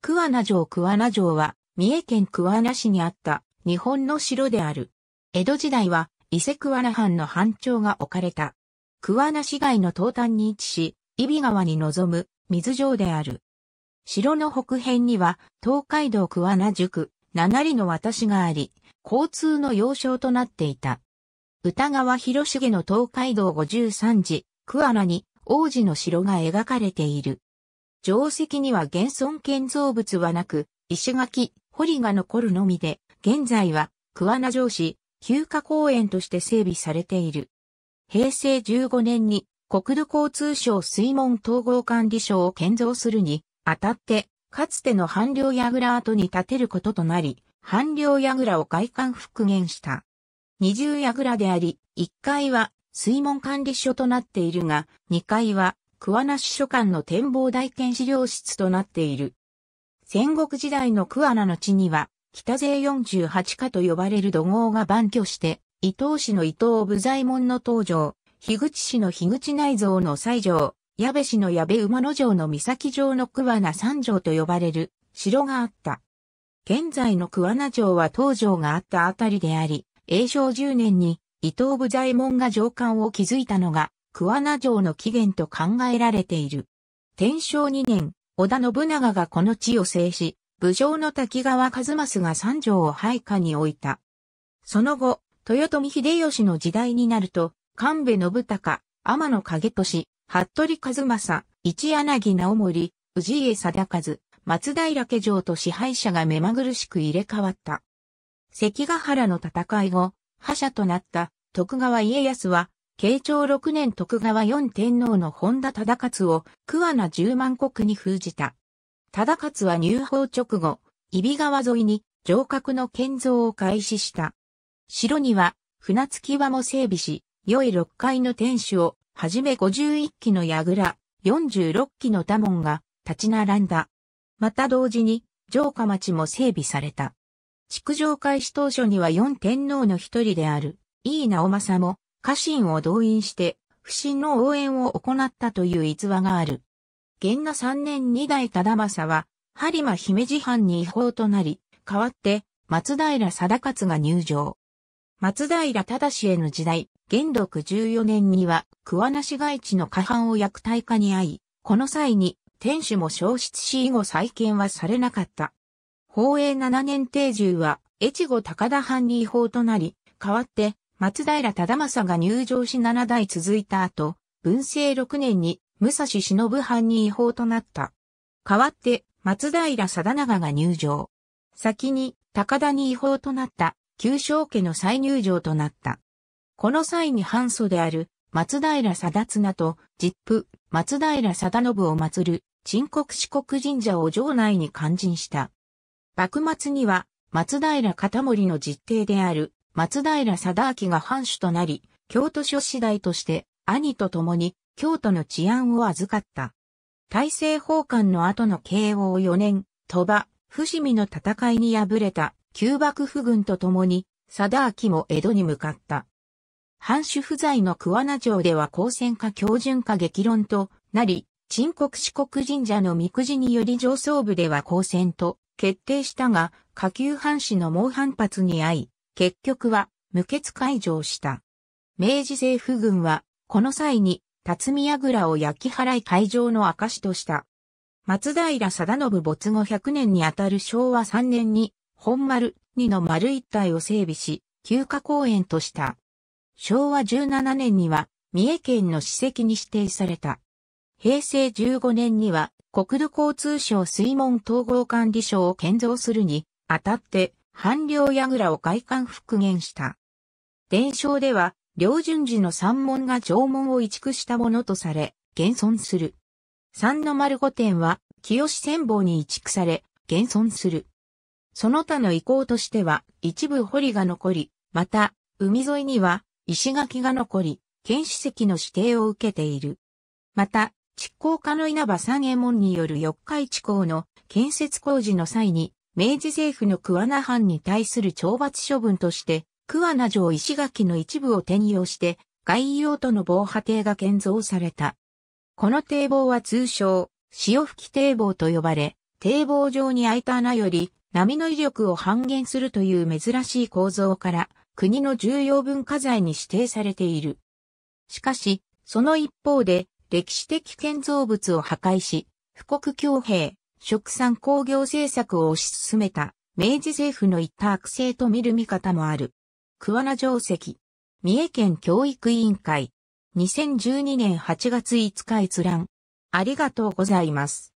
桑名城桑名城は、三重県桑名市にあった日本の城である。江戸時代は、伊勢桑名藩の藩庁が置かれた。桑名市街の東端に位置し、伊比川に臨む水城である。城の北辺には、東海道桑名宿、七里の私があり、交通の要衝となっていた。歌川広重の東海道五十三次、桑名に王子の城が描かれている。城石には現存建造物はなく、石垣、堀が残るのみで、現在は桑名城市、休暇公園として整備されている。平成15年に国土交通省水門統合管理所を建造するに、あたって、かつての半梁櫓跡に建てることとなり、半梁櫓を外観復元した。二重櫓であり、一階は水門管理所となっているが、二階は桑名市書館の展望台兼資料室となっている。戦国時代の桑名の地には、北勢48家と呼ばれる土豪が万居して、伊東市の伊東武左衛門の東場、樋口市の樋口内蔵の西城、矢部市の矢部馬の城の岬城の桑名三城と呼ばれる城があった。現在の桑名城は東城があったあたりであり、永正10年に伊東武左衛門が城官を築いたのが桑名城の起源と考えられている。天正2年、織田信長がこの地を制し、武将の滝川一益が三条を配下に置いた。その後、豊臣秀吉の時代になると、神戸信孝、天野景俊、服部一正、一柳直盛、氏家貞和、松平家城と支配者が目まぐるしく入れ替わった。関ヶ原の戦い後、覇者となった徳川家康は慶長6年徳川四天皇の本田忠勝を桑名十万国に封じた。忠勝は入法直後、揖斐川沿いに城郭の建造を開始した。城には船着き場も整備し、良い6階の天守をはじめ51基の櫓、46基の多門が立ち並んだ。また同時に城下町も整備された。築城開始当初には四天皇の一人である、井伊直政も家臣を動員して、不審の応援を行ったという逸話がある。元那三年二代忠政は、播磨姫路藩に違法となり、代わって松平貞勝が入場。松平忠への時代、元禄14年には桑名市街地の下藩を薬大化に遭い、この際に天守も消失し以後再建はされなかった。宝永7年定住は、越後高田藩に違法となり、代わって松平忠政が入城し7代続いた後、文政6年に武蔵忍藩に違法となった。代わって松平定長が入城。先に高田に違法となった旧正家の再入城となった。この際に藩祖である松平定綱と実父松平定信を祀る鎮国四国神社を城内に勧進した。幕末には松平片森の実弟である松平定明が藩主となり、京都諸次第として兄と共に京都の治安を預かった。大政奉還の後の慶応4年、鳥羽、伏見の戦いに敗れた旧幕府軍と共に、定明も江戸に向かった。藩主不在の桑名城では光戦か強順か激論となり、沈国四国神社の御くじにより上層部では光戦と決定したが、下級藩士の猛反発に遭い、結局は無血解除をした。明治政府軍は、この際に、辰巳櫓を焼き払い会場の証とした。松平貞信没後100年にあたる昭和3年に、本丸2の丸一帯を整備し、休暇公園とした。昭和17年には、三重県の史跡に指定された。平成15年には、国土交通省水門統合管理省を建造するに、あたって、半領櫓を外観復元した。伝承では、領順寺の三門が城門を移築したものとされ、現存する。三の丸御殿は、清千坊に移築され、現存する。その他の遺構としては、一部堀が残り、また、海沿いには、石垣が残り、県史跡の指定を受けている。また、築工家の稲葉三右衛門による四日市港の建設工事の際に、明治政府の桑名藩に対する懲罰処分として、桑名城石垣の一部を転用して、外洋との防波堤が建造された。この堤防は通称、潮吹き堤防と呼ばれ、堤防上に開いた穴より波の威力を半減するという珍しい構造から、国の重要文化財に指定されている。しかし、その一方で、歴史的建造物を破壊し、富国強兵、食産工業政策を推し進めた明治政府の一った悪性と見る見方もある。桑名城石。三重県教育委員会。2012年8月5日閲覧。ありがとうございます。